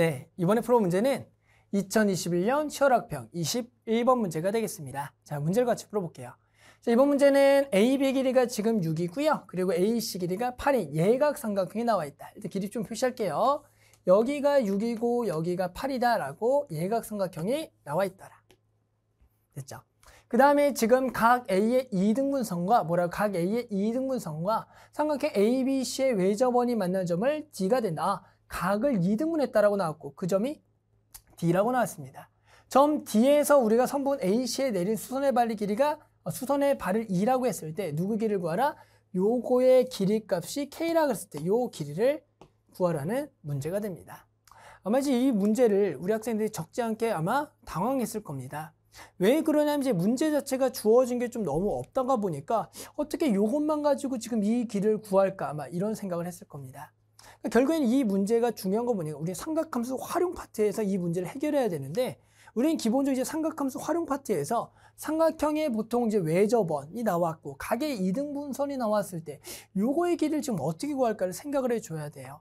네, 이번에 풀어 문제는 2021년 1어락 학평 21번 문제가 되겠습니다. 자, 문제를 같이 풀어볼게요. 자, 이번 문제는 AB의 길이가 지금 6이고요. 그리고 AC 길이가 8인 예각삼각형이 나와 있다. 일단 길이 좀 표시할게요. 여기가 6이고 여기가 8이다라고 예각삼각형이 나와 있더라. 됐죠? 그 다음에 지금 각 A의 2등분선과 뭐라 고각 A의 2등분선과 삼각형 ABC의 외접원이 만난 점을 D가 된다. 각을 2등분했다라고 나왔고 그 점이 D라고 나왔습니다. 점 D에서 우리가 선분 AC에 내린 수선의 발의 길이가 어, 수선의 발을 2라고 했을 때 누구 길을 구하라? 요거의 길이 값이 K라 고했을때 요 길이를 구하라는 문제가 됩니다. 아마 이제 이 문제를 우리 학생들이 적지 않게 아마 당황했을 겁니다. 왜 그러냐면 이제 문제 자체가 주어진 게 좀 너무 없다가 보니까 어떻게 요것만 가지고 지금 이 길을 구할까 아마 이런 생각을 했을 겁니다. 그러니까 결국엔 이 문제가 중요한 거 보니까 우리 삼각함수 활용 파트에서 이 문제를 해결해야 되는데 우리는 기본적으로 이제 삼각함수 활용 파트에서 삼각형의 보통 이제 외접원이 나왔고 각의 이등분선이 나왔을 때 요거의 길을 지금 어떻게 구할까를 생각을 해줘야 돼요.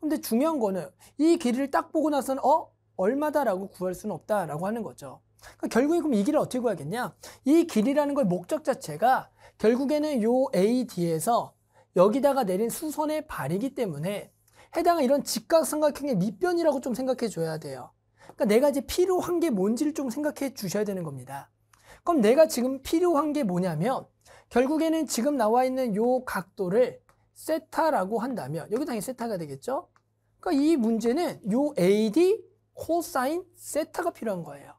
근데 중요한 거는 이 길이를 딱 보고 나서는 어? 얼마다라고 구할 수는 없다라고 하는 거죠. 그러니까 결국에 그럼 이 길을 어떻게 구하겠냐? 이 길이라는 걸 목적 자체가 결국에는 요 AD에서 여기다가 내린 수선의 발이기 때문에 해당한 이런 직각삼각형의 밑변이라고 좀 생각해 줘야 돼요. 그러니까 내가 이제 필요한 게 뭔지를 좀 생각해 주셔야 되는 겁니다. 그럼 내가 지금 필요한 게 뭐냐면 결국에는 지금 나와 있는 요 각도를 세타라고 한다면 여기 당연히 세타가 되겠죠? 그러니까 이 문제는 요 AD 코사인 세타가 필요한 거예요.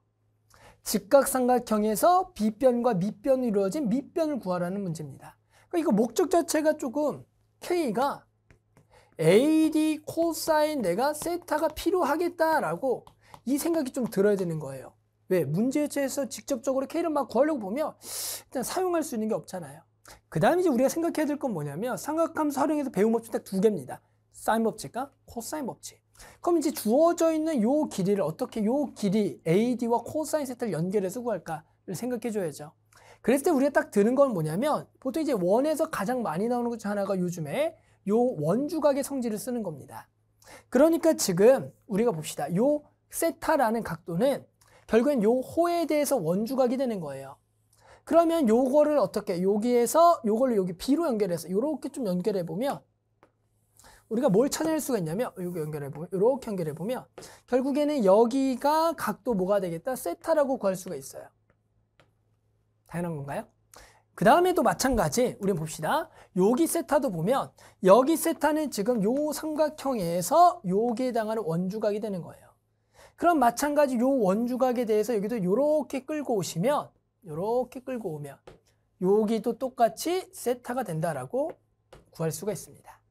직각삼각형에서 비변과 밑변으로 이루어진 밑변을 구하라는 문제입니다. 그러니까 이거 목적 자체가 조금 K가 AD 코사인 내가 세타가 필요하겠다라고 이 생각이 좀 들어야 되는 거예요. 왜? 문제에서 직접적으로 K를 막 구하려고 보면 일단 사용할 수 있는 게 없잖아요. 그 다음에 이제 우리가 생각해야 될 건 뭐냐면 삼각함수 활용해서 배운 법칙 딱 두 개입니다. 사인 법칙과 코사인 법칙. 그럼 이제 주어져 있는 요 길이를 어떻게 요 길이 AD와 코사인 세타를 연결해서 구할까를 생각해 줘야죠. 그랬을 때 우리가 딱 드는 건 뭐냐면 보통 이제 원에서 가장 많이 나오는 것 중 하나가 요즘에 요 원주각의 성질을 쓰는 겁니다. 그러니까 지금 우리가 봅시다. 요 세타라는 각도는 결국엔 요 호에 대해서 원주각이 되는 거예요. 그러면 요거를 어떻게 여기에서 요걸로 여기 B로 연결해서 요렇게 좀 연결해 보면 우리가 뭘 찾아낼 수가 있냐면 요거 연결해 보면 요렇게 연결해 보면 결국에는 여기가 각도 뭐가 되겠다 세타라고 구할 수가 있어요. 당연한 건가요? 그 다음에도 마찬가지 우리 봅시다. 여기 세타도 보면 여기 세타는 지금 요 삼각형에서 여기에 당하는 원주각이 되는 거예요. 그럼 마찬가지 요 원주각에 대해서 여기도 요렇게 끌고 오시면 요렇게 끌고 오면 여기도 똑같이 세타가 된다라고 구할 수가 있습니다.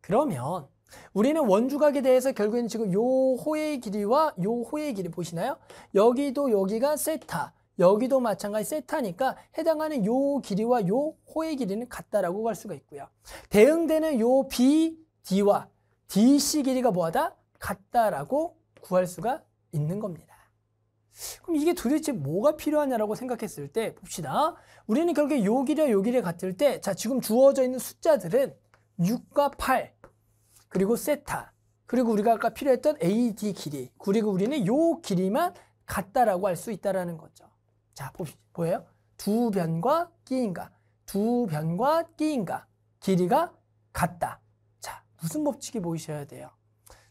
그러면 우리는 원주각에 대해서 결국에는 지금 요 호의 길이와 요 호의 길이 보시나요? 여기도 여기가 세타, 여기도 마찬가지 세타니까 해당하는 요 길이와 요 호의 길이는 같다라고 할 수가 있고요. 대응되는 요 BD와 DC 길이가 뭐하다? 같다라고 구할 수가 있는 겁니다. 그럼 이게 도대체 뭐가 필요하냐라고 생각했을 때 봅시다. 우리는 결국에 요 길이와 요 길이 같을 때 자, 지금 주어져 있는 숫자들은 6과 8 그리고 세타 그리고 우리가 아까 필요했던 AD 길이 그리고 우리는 요 길이만 같다라고 할 수 있다라는 거죠. 자, 봅시 뭐예요두 변과 끼인가? 두 변과 끼인가? 길이가 같다. 자, 무슨 법칙이 보이셔야 돼요?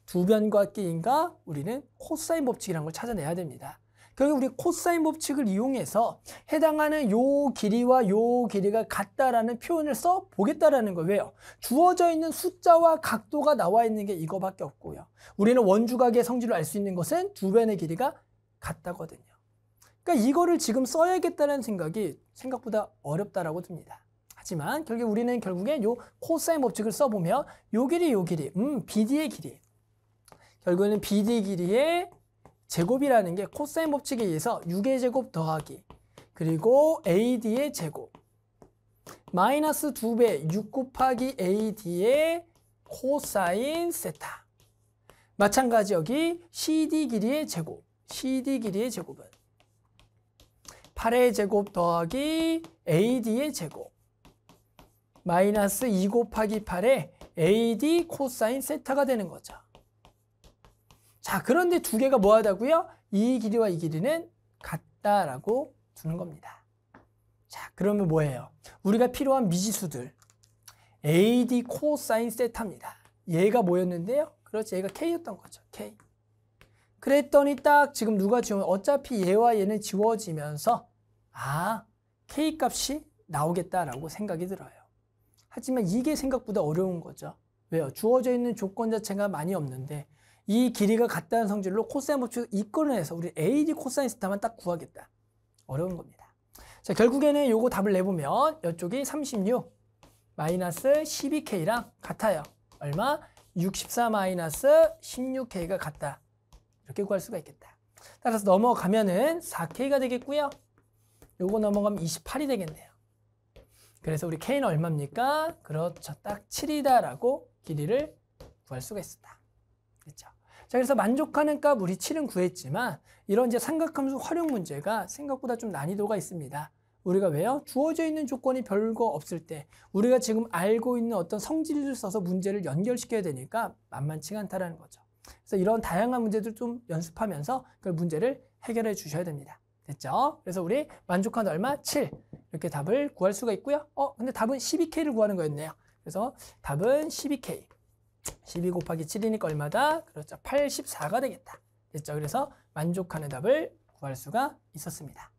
두 변과 끼인가? 우리는 코사인 법칙이라는 걸 찾아내야 됩니다. 결국 우리 코사인 법칙을 이용해서 해당하는 요 길이와 요 길이가 같다라는 표현을 써 보겠다라는 거 왜요? 주어져 있는 숫자와 각도가 나와 있는 게 이거밖에 없고요. 우리는 원주각의 성질을 알 수 있는 것은 두 변의 길이가 같다거든요. 그러니까 이거를 지금 써야겠다는 생각이 생각보다 어렵다라고 듭니다. 하지만 결국 우리는 결국에 요 코사인 법칙을 써보면 요 길이 요 길이, 음, BD의 길이. 결국에는 BD 길이의 제곱이라는 게 코사인 법칙에 의해서 6의 제곱 더하기 그리고 AD의 제곱 마이너스 2배 6 곱하기 AD의 코사인 세타 마찬가지 여기 CD 길이의 제곱 CD 길이의 제곱은 8의 제곱 더하기 AD의 제곱 마이너스 2 곱하기 8의 AD 코사인 세타가 되는 거죠. 자, 그런데 두 개가 뭐 하다고요? 이 길이와 이 길이는 같다라고 두는 겁니다. 자, 그러면 뭐예요? 우리가 필요한 미지수들 AD 코사인 세타입니다. 얘가 뭐였는데요? 그렇지, 얘가 K였던 거죠. K. 그랬더니 딱 지금 누가 지우면 어차피 얘와 얘는 지워지면서 아, K 값이 나오겠다라고 생각이 들어요. 하지만 이게 생각보다 어려운 거죠. 왜요? 주어져 있는 조건 자체가 많이 없는데 이 길이가 같다는 성질로 코사인 법칙을 이끌어 내서 우리 AD 코사인 스타만 딱 구하겠다. 어려운 겁니다. 자, 결국에는 요거 답을 내보면 이쪽이 36 마이너스 12K랑 같아요. 얼마? 64 마이너스 16K가 같다. 이렇게 구할 수가 있겠다. 따라서 넘어가면은 4K가 되겠고요. 요거 넘어가면 28이 되겠네요. 그래서 우리 K는 얼마입니까? 그렇죠. 딱 7이다라고 길이를 구할 수가 있습니다 그렇죠. 자, 그래서 만족하는 값 우리 7은 구했지만 이런 이제 삼각함수 활용 문제가 생각보다 좀 난이도가 있습니다. 우리가 왜요? 주어져 있는 조건이 별거 없을 때 우리가 지금 알고 있는 어떤 성질을 써서 문제를 연결시켜야 되니까 만만치가 않다라는 거죠. 그래서 이런 다양한 문제들 좀 연습하면서 그 문제를 해결해 주셔야 됩니다. 됐죠? 그래서 우리 만족한 얼마? 7 이렇게 답을 구할 수가 있고요. 어, 근데 답은 12K를 구하는 거였네요. 그래서 답은 12K 12 곱하기 7이니까 얼마다? 그렇죠. 84가 되겠다. 됐죠? 그래서 만족하는 답을 구할 수가 있었습니다.